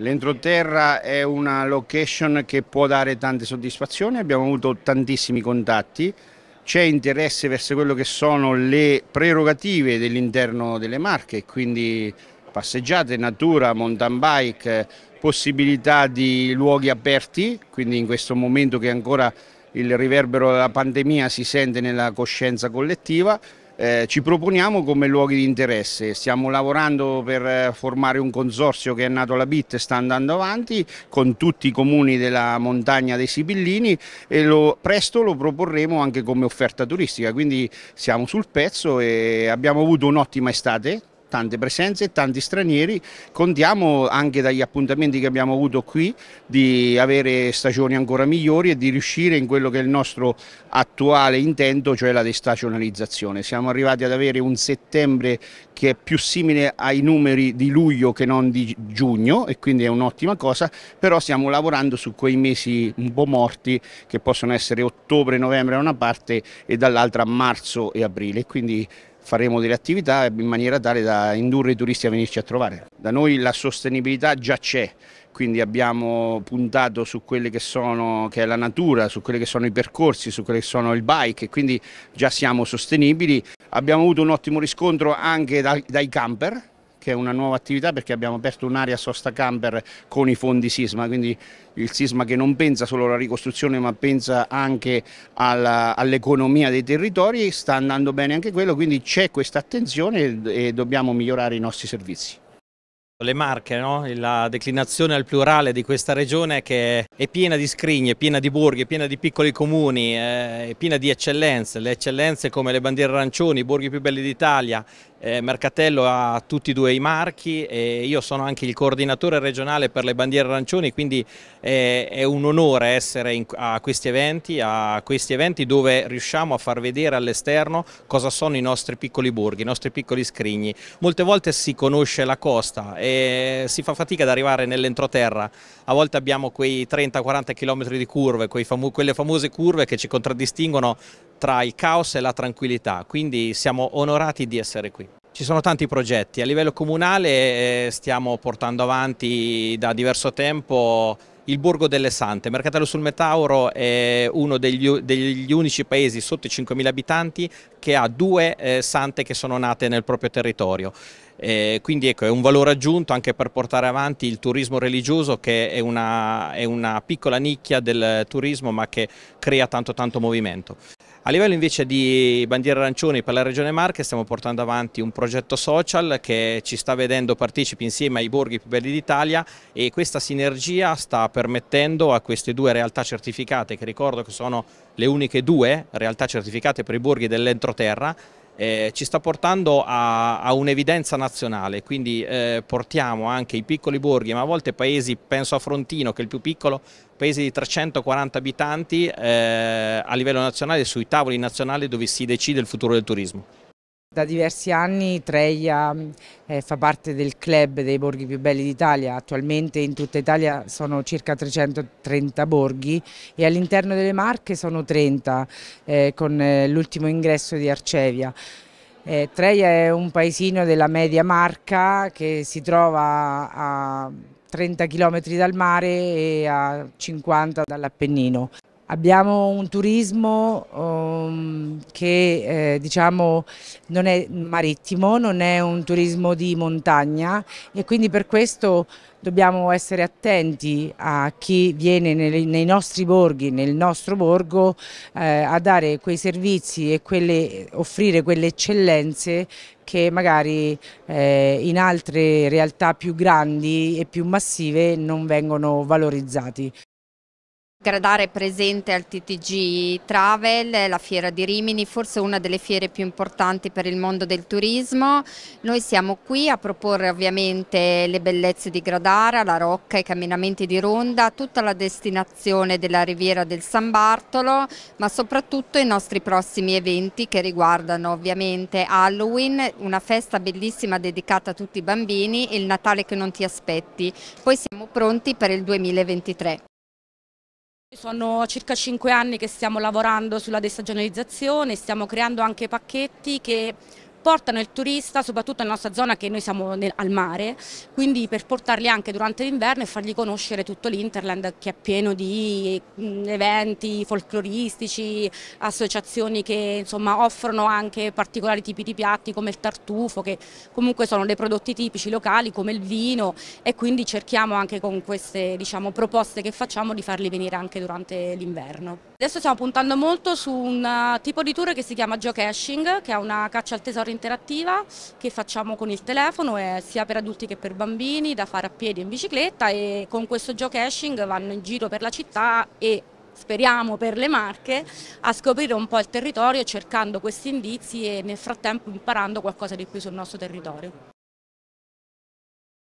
L'entroterra è una location che può dare tante soddisfazioni, abbiamo avuto tantissimi contatti, c'è interesse verso quello che sono le prerogative dell'interno delle Marche, quindi passeggiate, natura, mountain bike, possibilità di luoghi aperti, quindi in questo momento che ancora il riverbero della pandemia si sente nella coscienza collettiva, eh, ci proponiamo come luoghi di interesse, stiamo lavorando per eh, formare un consorzio che è nato alla BIT e sta andando avanti con tutti i comuni della montagna dei Sibillini e lo, presto lo proporremo anche come offerta turistica, quindi siamo sul pezzo e abbiamo avuto un'ottima estate tante presenze, e tanti stranieri, contiamo anche dagli appuntamenti che abbiamo avuto qui di avere stagioni ancora migliori e di riuscire in quello che è il nostro attuale intento, cioè la destagionalizzazione. Siamo arrivati ad avere un settembre che è più simile ai numeri di luglio che non di giugno e quindi è un'ottima cosa, però stiamo lavorando su quei mesi un po' morti che possono essere ottobre, novembre da una parte e dall'altra marzo e aprile, quindi faremo delle attività in maniera tale da indurre i turisti a venirci a trovare. Da noi la sostenibilità già c'è, quindi abbiamo puntato su quelle che, sono, che è la natura, su quelli che sono i percorsi, su quelli che sono il bike e quindi già siamo sostenibili. Abbiamo avuto un ottimo riscontro anche dai camper che una nuova attività perché abbiamo aperto un'area sosta camper con i fondi sisma, quindi il sisma che non pensa solo alla ricostruzione ma pensa anche all'economia all dei territori, sta andando bene anche quello, quindi c'è questa attenzione e dobbiamo migliorare i nostri servizi. Le Marche, no? la declinazione al plurale di questa regione che è piena di scrigne, piena di borghi, piena di piccoli comuni, eh, è piena di eccellenze, le eccellenze come le bandiere arancioni, i borghi più belli d'Italia, eh, Mercatello ha tutti e due i marchi e io sono anche il coordinatore regionale per le bandiere arancioni, quindi eh, è un onore essere in, a, questi eventi, a questi eventi dove riusciamo a far vedere all'esterno cosa sono i nostri piccoli borghi, i nostri piccoli scrigni. Molte volte si conosce la costa e si fa fatica ad arrivare nell'entroterra, a volte abbiamo quei 30-40 km di curve, famo quelle famose curve che ci contraddistinguono tra il caos e la tranquillità, quindi siamo onorati di essere qui. Ci sono tanti progetti, a livello comunale eh, stiamo portando avanti da diverso tempo il Borgo delle Sante. Mercatello sul Metauro è uno degli, degli unici paesi sotto i 5.000 abitanti che ha due eh, sante che sono nate nel proprio territorio. Eh, quindi ecco, è un valore aggiunto anche per portare avanti il turismo religioso che è una, è una piccola nicchia del turismo ma che crea tanto tanto movimento. A livello invece di bandiere arancioni per la Regione Marche stiamo portando avanti un progetto social che ci sta vedendo partecipi insieme ai borghi più belli d'Italia e questa sinergia sta permettendo a queste due realtà certificate che ricordo che sono le uniche due realtà certificate per i borghi dell'Entro Astroterra eh, ci sta portando a, a un'evidenza nazionale, quindi eh, portiamo anche i piccoli borghi, ma a volte paesi, penso a Frontino che è il più piccolo, paesi di 340 abitanti eh, a livello nazionale sui tavoli nazionali dove si decide il futuro del turismo. Da diversi anni Treia eh, fa parte del club dei borghi più belli d'Italia, attualmente in tutta Italia sono circa 330 borghi e all'interno delle Marche sono 30 eh, con eh, l'ultimo ingresso di Arcevia. Eh, Treia è un paesino della media Marca che si trova a 30 km dal mare e a 50 dall'Appennino. Abbiamo un turismo um, che eh, diciamo, non è marittimo, non è un turismo di montagna e quindi per questo dobbiamo essere attenti a chi viene nei, nei nostri borghi, nel nostro borgo, eh, a dare quei servizi e quelle, offrire quelle eccellenze che magari eh, in altre realtà più grandi e più massive non vengono valorizzati. Gradare è presente al TTG Travel, la fiera di Rimini, forse una delle fiere più importanti per il mondo del turismo. Noi siamo qui a proporre ovviamente le bellezze di Gradara, la Rocca, i camminamenti di Ronda, tutta la destinazione della riviera del San Bartolo, ma soprattutto i nostri prossimi eventi che riguardano ovviamente Halloween, una festa bellissima dedicata a tutti i bambini e il Natale che non ti aspetti. Poi siamo pronti per il 2023. Sono circa 5 anni che stiamo lavorando sulla destagionalizzazione, stiamo creando anche pacchetti che portano il turista soprattutto nella nostra zona che noi siamo nel, al mare, quindi per portarli anche durante l'inverno e fargli conoscere tutto l'Interland che è pieno di eventi folcloristici, associazioni che insomma offrono anche particolari tipi di piatti come il tartufo che comunque sono dei prodotti tipici locali come il vino e quindi cerchiamo anche con queste diciamo, proposte che facciamo di farli venire anche durante l'inverno. Adesso stiamo puntando molto su un eh, tipo di tour che si chiama geocaching, che è una caccia al tesoro interattiva che facciamo con il telefono, è sia per adulti che per bambini, da fare a piedi e in bicicletta e con questo geocaching vanno in giro per la città e speriamo per le marche, a scoprire un po' il territorio cercando questi indizi e nel frattempo imparando qualcosa di più sul nostro territorio.